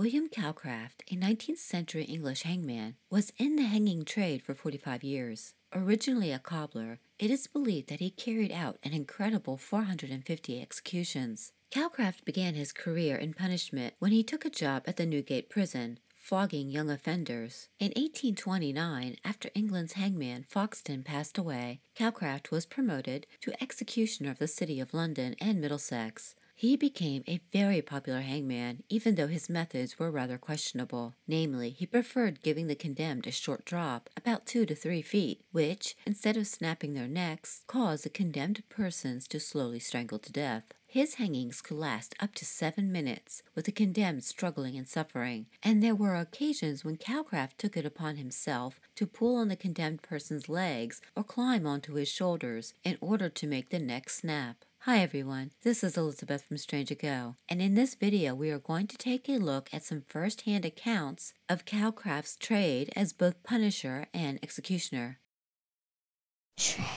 William Calcraft, a 19th century English hangman, was in the hanging trade for 45 years. Originally a cobbler, it is believed that he carried out an incredible 450 executions. Calcraft began his career in punishment when he took a job at the Newgate prison, flogging young offenders. In 1829, after England's hangman Foxton passed away, Calcraft was promoted to executioner of the City of London and Middlesex. He became a very popular hangman, even though his methods were rather questionable. Namely, he preferred giving the condemned a short drop, about two to three feet, which, instead of snapping their necks, caused the condemned persons to slowly strangle to death. His hangings could last up to seven minutes, with the condemned struggling and suffering, and there were occasions when Calcraft took it upon himself to pull on the condemned person's legs or climb onto his shoulders in order to make the neck snap. Hi everyone, this is Elizabeth from Strange Go, and in this video we are going to take a look at some first-hand accounts of Calcraft's trade as both Punisher and Executioner. Strange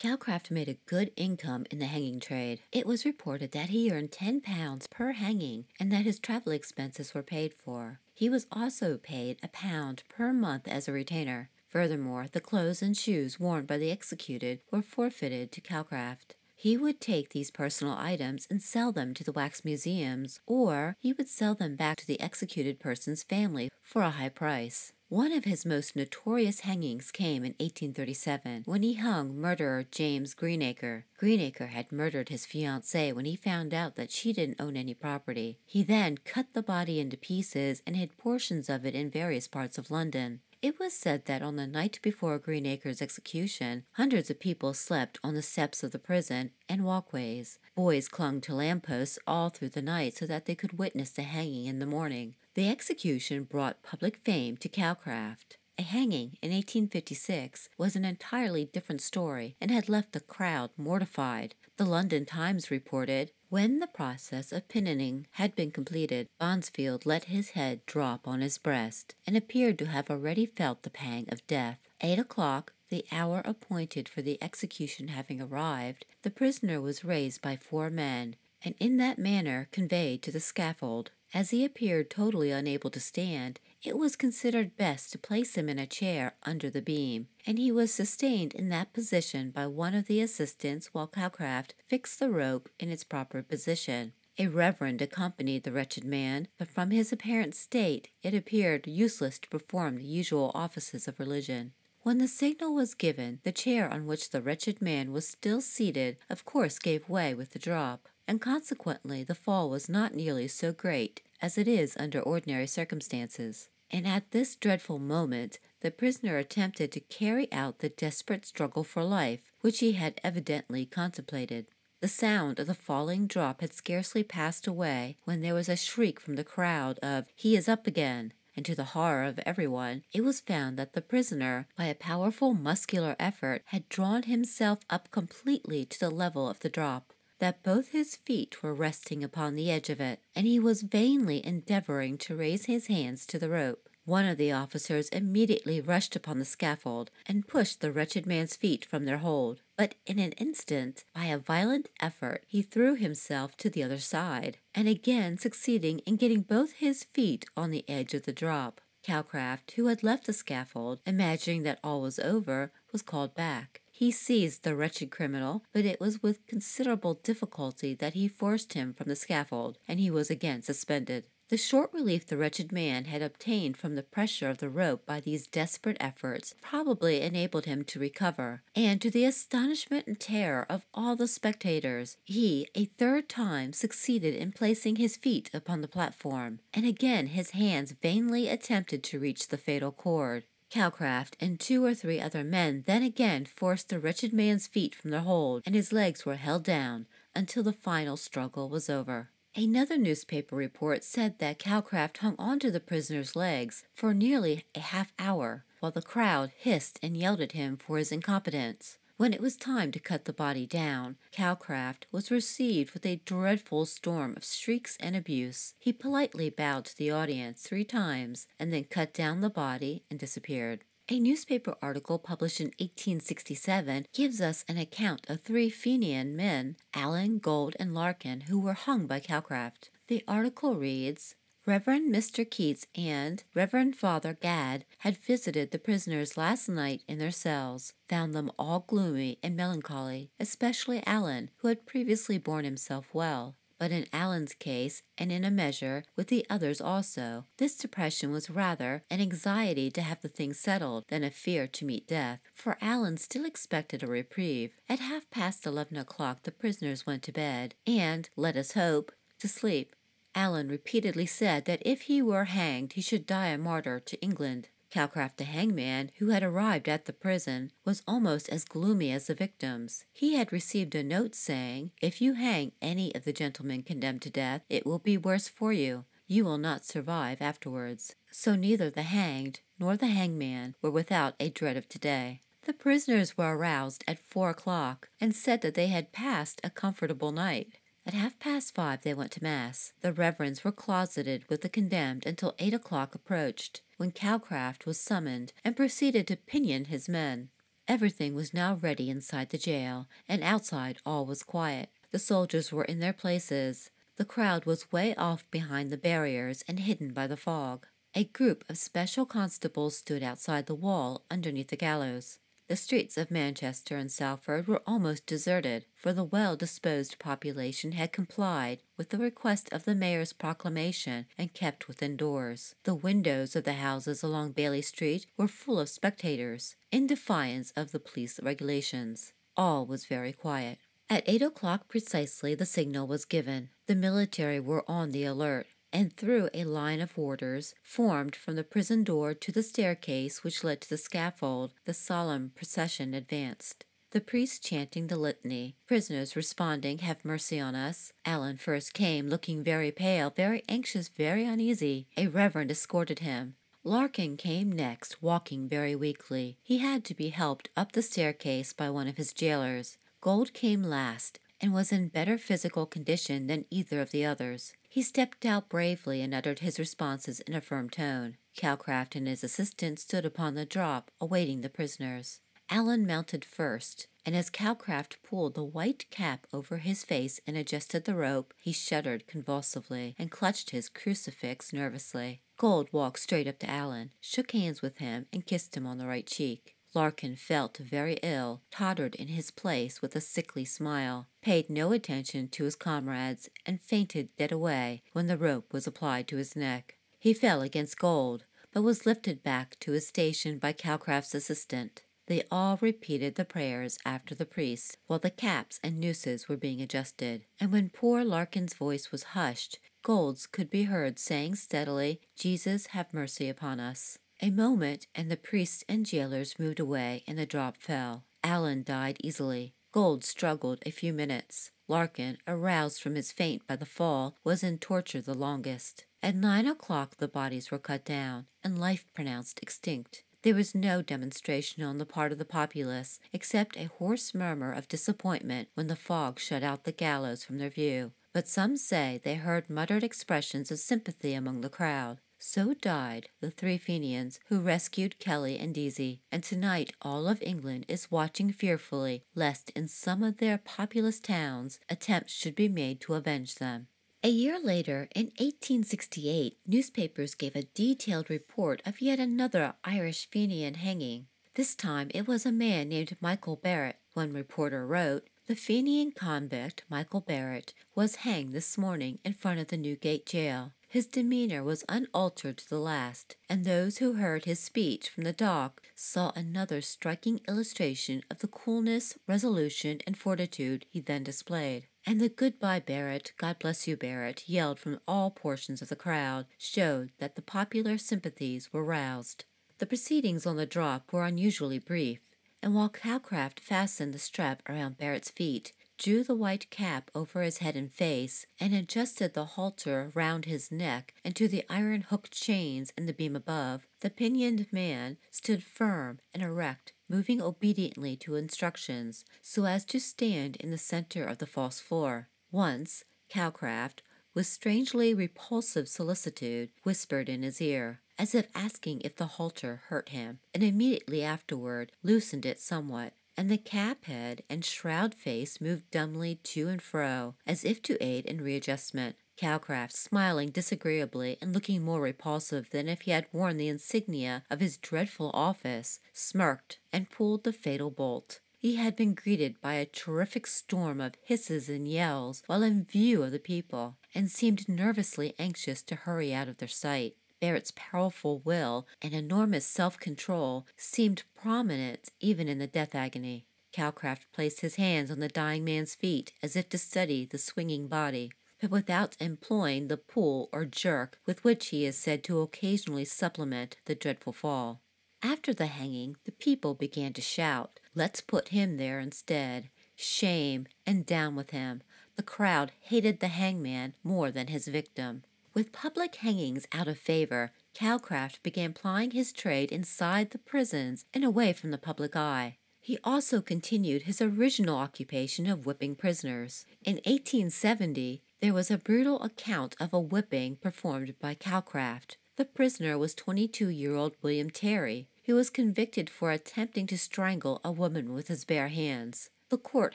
Calcraft made a good income in the hanging trade. It was reported that he earned 10 pounds per hanging and that his travel expenses were paid for. He was also paid a pound per month as a retainer. Furthermore, the clothes and shoes worn by the executed were forfeited to Calcraft. He would take these personal items and sell them to the wax museums, or he would sell them back to the executed person's family for a high price. One of his most notorious hangings came in 1837 when he hung murderer James Greenacre. Greenacre had murdered his fiancée when he found out that she didn't own any property. He then cut the body into pieces and hid portions of it in various parts of London. It was said that on the night before Greenacre's execution, hundreds of people slept on the steps of the prison and walkways. Boys clung to lampposts all through the night so that they could witness the hanging in the morning. The execution brought public fame to Calcraft. A hanging in 1856 was an entirely different story and had left the crowd mortified. The London Times reported when the process of pinioning had been completed, Bonsfield let his head drop on his breast, and appeared to have already felt the pang of death. Eight o'clock, the hour appointed for the execution having arrived, the prisoner was raised by four men, and in that manner conveyed to the scaffold. As he appeared totally unable to stand, it was considered best to place him in a chair under the beam, and he was sustained in that position by one of the assistants while Calcraft fixed the rope in its proper position. A reverend accompanied the wretched man, but from his apparent state it appeared useless to perform the usual offices of religion. When the signal was given, the chair on which the wretched man was still seated of course gave way with the drop, and consequently the fall was not nearly so great as it is under ordinary circumstances. And at this dreadful moment, the prisoner attempted to carry out the desperate struggle for life which he had evidently contemplated. The sound of the falling drop had scarcely passed away when there was a shriek from the crowd of, He is up again! and to the horror of everyone, it was found that the prisoner, by a powerful muscular effort, had drawn himself up completely to the level of the drop that both his feet were resting upon the edge of it, and he was vainly endeavoring to raise his hands to the rope. One of the officers immediately rushed upon the scaffold and pushed the wretched man's feet from their hold. But in an instant, by a violent effort, he threw himself to the other side, and again succeeding in getting both his feet on the edge of the drop. Calcraft, who had left the scaffold, imagining that all was over, was called back. He seized the wretched criminal, but it was with considerable difficulty that he forced him from the scaffold, and he was again suspended. The short relief the wretched man had obtained from the pressure of the rope by these desperate efforts probably enabled him to recover, and to the astonishment and terror of all the spectators, he a third time succeeded in placing his feet upon the platform, and again his hands vainly attempted to reach the fatal cord. Calcraft, and two or three other men then again forced the wretched man's feet from their hold, and his legs were held down until the final struggle was over. Another newspaper report said that Calcraft hung onto the prisoner's legs for nearly a half hour, while the crowd hissed and yelled at him for his incompetence. When it was time to cut the body down, Calcraft was received with a dreadful storm of shrieks and abuse. He politely bowed to the audience three times and then cut down the body and disappeared. A newspaper article published in 1867 gives us an account of three Fenian men, Allen, Gold, and Larkin, who were hung by Calcraft. The article reads Reverend Mr. Keats and Reverend Father Gad had visited the prisoners last night in their cells, found them all gloomy and melancholy, especially Allan, who had previously borne himself well. But in Allan's case, and in a measure with the others also, this depression was rather an anxiety to have the thing settled than a fear to meet death, for Allan still expected a reprieve. At half past eleven o'clock the prisoners went to bed, and, let us hope, to sleep. Allen repeatedly said that if he were hanged, he should die a martyr to England. Calcraft the hangman, who had arrived at the prison, was almost as gloomy as the victims. He had received a note saying, If you hang any of the gentlemen condemned to death, it will be worse for you. You will not survive afterwards. So neither the hanged nor the hangman were without a dread of today. The prisoners were aroused at four o'clock, and said that they had passed a comfortable night. At half past five, they went to Mass. The reverends were closeted with the condemned until eight o'clock approached, when Calcraft was summoned and proceeded to pinion his men. Everything was now ready inside the jail, and outside all was quiet. The soldiers were in their places. The crowd was way off behind the barriers and hidden by the fog. A group of special constables stood outside the wall underneath the gallows. The streets of Manchester and Salford were almost deserted, for the well disposed population had complied with the request of the mayor's proclamation and kept within doors. The windows of the houses along Bailey Street were full of spectators, in defiance of the police regulations. All was very quiet. At eight o'clock precisely, the signal was given. The military were on the alert and through a line of warders formed from the prison door to the staircase which led to the scaffold, the solemn procession advanced. The priest chanting the litany, prisoners responding, Have mercy on us. Allan first came, looking very pale, very anxious, very uneasy. A reverend escorted him. Larkin came next, walking very weakly. He had to be helped up the staircase by one of his jailers. Gold came last, and was in better physical condition than either of the others. He stepped out bravely and uttered his responses in a firm tone. Calcraft and his assistant stood upon the drop, awaiting the prisoners. Allen mounted first, and as Calcraft pulled the white cap over his face and adjusted the rope, he shuddered convulsively and clutched his crucifix nervously. Gold walked straight up to Allen, shook hands with him, and kissed him on the right cheek. Larkin felt very ill, tottered in his place with a sickly smile, paid no attention to his comrades, and fainted dead away when the rope was applied to his neck. He fell against gold, but was lifted back to his station by Calcraft's assistant. They all repeated the prayers after the priest, while the caps and nooses were being adjusted, and when poor Larkin's voice was hushed, Golds could be heard saying steadily, Jesus, have mercy upon us. A moment, and the priests and jailers moved away, and the drop fell. Allen died easily. Gold struggled a few minutes. Larkin, aroused from his faint by the fall, was in torture the longest. At nine o'clock the bodies were cut down, and life pronounced extinct. There was no demonstration on the part of the populace, except a hoarse murmur of disappointment when the fog shut out the gallows from their view. But some say they heard muttered expressions of sympathy among the crowd, so died the three Fenians who rescued Kelly and Deasy, and tonight all of England is watching fearfully lest in some of their populous towns attempts should be made to avenge them. A year later, in 1868, newspapers gave a detailed report of yet another Irish Fenian hanging. This time it was a man named Michael Barrett. One reporter wrote, the Fenian convict, Michael Barrett, was hanged this morning in front of the Newgate Jail. His demeanor was unaltered to the last, and those who heard his speech from the dock saw another striking illustration of the coolness, resolution, and fortitude he then displayed. And the goodbye Barrett, God bless you, Barrett, yelled from all portions of the crowd, showed that the popular sympathies were roused. The proceedings on the drop were unusually brief, and while Calcraft fastened the strap around Barrett's feet, drew the white cap over his head and face, and adjusted the halter round his neck and to the iron hooked chains in the beam above, the pinioned man stood firm and erect, moving obediently to instructions, so as to stand in the center of the false floor. Once, Calcraft, with strangely repulsive solicitude, whispered in his ear, as if asking if the halter hurt him, and immediately afterward loosened it somewhat, and the cap head and shroud face moved dumbly to and fro, as if to aid in readjustment. Calcraft, smiling disagreeably and looking more repulsive than if he had worn the insignia of his dreadful office, smirked and pulled the fatal bolt. He had been greeted by a terrific storm of hisses and yells while in view of the people, and seemed nervously anxious to hurry out of their sight. There, its powerful will and enormous self control seemed prominent even in the death agony. Calcraft placed his hands on the dying man's feet as if to steady the swinging body, but without employing the pull or jerk with which he is said to occasionally supplement the dreadful fall. After the hanging, the people began to shout, Let's put him there instead. Shame and down with him. The crowd hated the hangman more than his victim. With public hangings out of favor, Calcraft began plying his trade inside the prisons and away from the public eye. He also continued his original occupation of whipping prisoners. In 1870, there was a brutal account of a whipping performed by Calcraft. The prisoner was 22 year old William Terry, who was convicted for attempting to strangle a woman with his bare hands. The court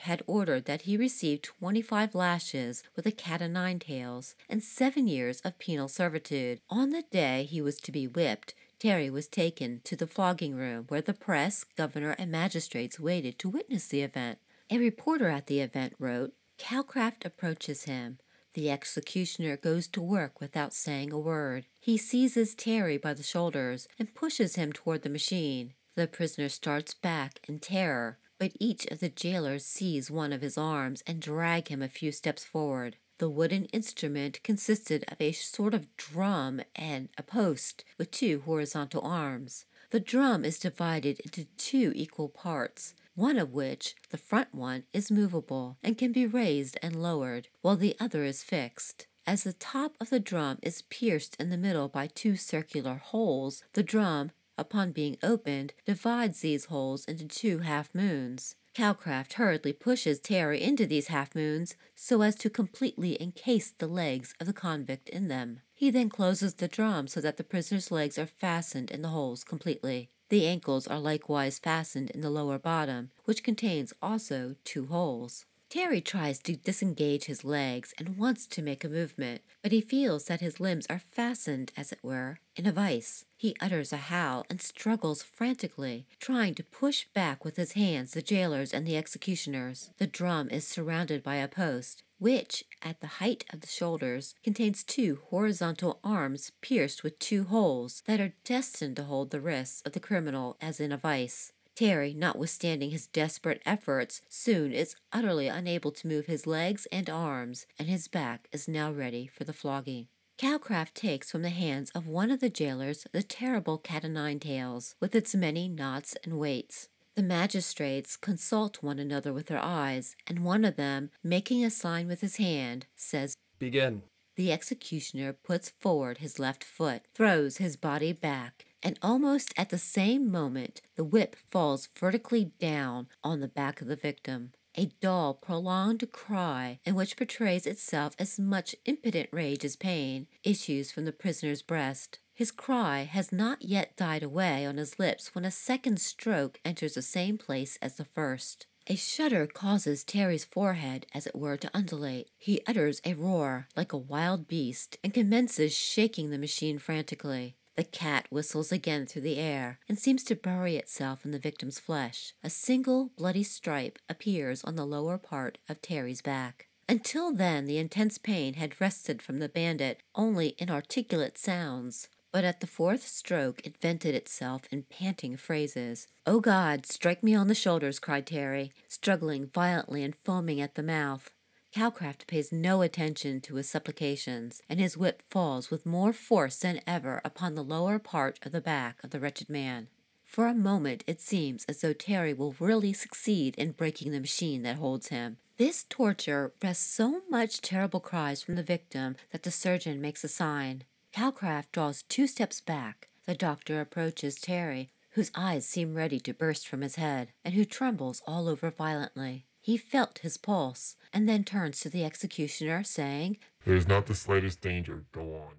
had ordered that he receive 25 lashes with a cat o' nine tails and seven years of penal servitude. On the day he was to be whipped, Terry was taken to the flogging room where the press, governor, and magistrates waited to witness the event. A reporter at the event wrote, Calcraft approaches him. The executioner goes to work without saying a word. He seizes Terry by the shoulders and pushes him toward the machine. The prisoner starts back in terror but each of the jailers seize one of his arms and drag him a few steps forward. The wooden instrument consisted of a sort of drum and a post with two horizontal arms. The drum is divided into two equal parts, one of which, the front one, is movable and can be raised and lowered, while the other is fixed. As the top of the drum is pierced in the middle by two circular holes, the drum upon being opened, divides these holes into two half moons. Calcraft hurriedly pushes Terry into these half moons so as to completely encase the legs of the convict in them. He then closes the drum so that the prisoner's legs are fastened in the holes completely. The ankles are likewise fastened in the lower bottom, which contains also two holes. Terry tries to disengage his legs and wants to make a movement, but he feels that his limbs are fastened, as it were, in a vice. He utters a howl and struggles frantically, trying to push back with his hands the jailers and the executioners. The drum is surrounded by a post, which, at the height of the shoulders, contains two horizontal arms pierced with two holes that are destined to hold the wrists of the criminal as in a vice. Terry, notwithstanding his desperate efforts, soon is utterly unable to move his legs and arms, and his back is now ready for the flogging. Calcraft takes from the hands of one of the jailers the terrible cat o' nine tails, with its many knots and weights. The magistrates consult one another with their eyes, and one of them, making a sign with his hand, says, Begin. The executioner puts forward his left foot, throws his body back, and almost at the same moment, the whip falls vertically down on the back of the victim. A dull, prolonged cry, in which betrays itself as much impotent rage as pain, issues from the prisoner's breast. His cry has not yet died away on his lips when a second stroke enters the same place as the first. A shudder causes Terry's forehead, as it were, to undulate. He utters a roar like a wild beast and commences shaking the machine frantically. The cat whistles again through the air and seems to bury itself in the victim's flesh. A single bloody stripe appears on the lower part of Terry's back. Until then, the intense pain had wrested from the bandit only inarticulate sounds. But at the fourth stroke, it vented itself in panting phrases. Oh God, strike me on the shoulders, cried Terry, struggling violently and foaming at the mouth. Calcraft pays no attention to his supplications, and his whip falls with more force than ever upon the lower part of the back of the wretched man. For a moment it seems as though Terry will really succeed in breaking the machine that holds him. This torture rests so much terrible cries from the victim that the surgeon makes a sign. Calcraft draws two steps back. The doctor approaches Terry, whose eyes seem ready to burst from his head, and who trembles all over violently. He felt his pulse, and then turns to the executioner, saying, There's not the slightest danger. Go on.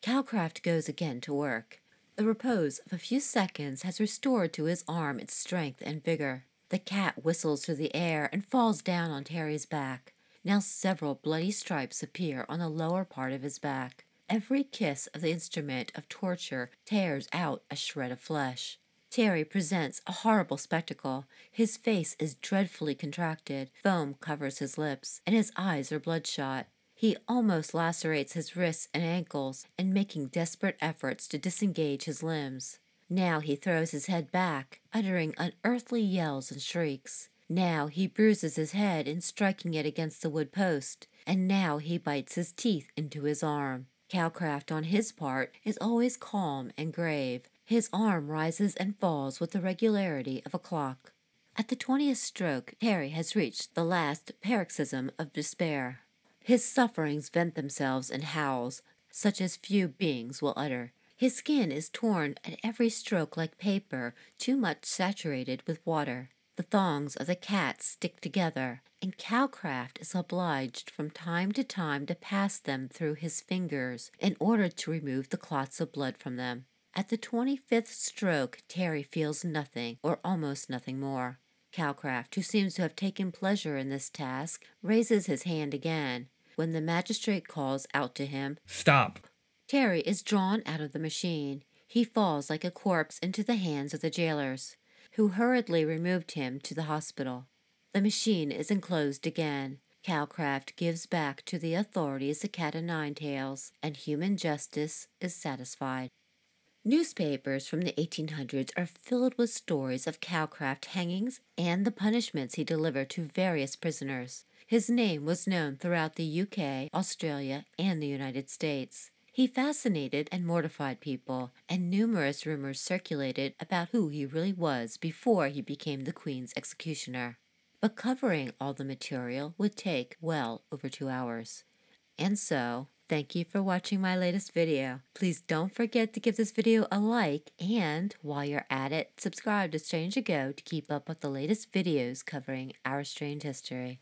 Calcraft goes again to work. The repose of a few seconds has restored to his arm its strength and vigor. The cat whistles through the air and falls down on Terry's back. Now several bloody stripes appear on the lower part of his back. Every kiss of the instrument of torture tears out a shred of flesh. Terry presents a horrible spectacle. His face is dreadfully contracted, foam covers his lips, and his eyes are bloodshot. He almost lacerates his wrists and ankles in making desperate efforts to disengage his limbs. Now he throws his head back, uttering unearthly yells and shrieks. Now he bruises his head in striking it against the wood post, and now he bites his teeth into his arm. Calcraft, on his part, is always calm and grave. His arm rises and falls with the regularity of a clock. At the twentieth stroke, Harry has reached the last paroxysm of despair. His sufferings vent themselves in howls, such as few beings will utter. His skin is torn at every stroke like paper, too much saturated with water. The thongs of the cats stick together, and Cowcraft is obliged from time to time to pass them through his fingers in order to remove the clots of blood from them. At the 25th stroke, Terry feels nothing, or almost nothing more. Calcraft, who seems to have taken pleasure in this task, raises his hand again. When the magistrate calls out to him, Stop! Terry is drawn out of the machine. He falls like a corpse into the hands of the jailers who hurriedly removed him to the hospital. The machine is enclosed again. Calcraft gives back to the authorities a cat o' nine tails, and human justice is satisfied. Newspapers from the 1800s are filled with stories of Calcraft hangings and the punishments he delivered to various prisoners. His name was known throughout the UK, Australia, and the United States. He fascinated and mortified people, and numerous rumors circulated about who he really was before he became the Queen's executioner. But covering all the material would take well over two hours. And so, thank you for watching my latest video. Please don't forget to give this video a like, and while you're at it, subscribe to Strange to Go to keep up with the latest videos covering our strange history.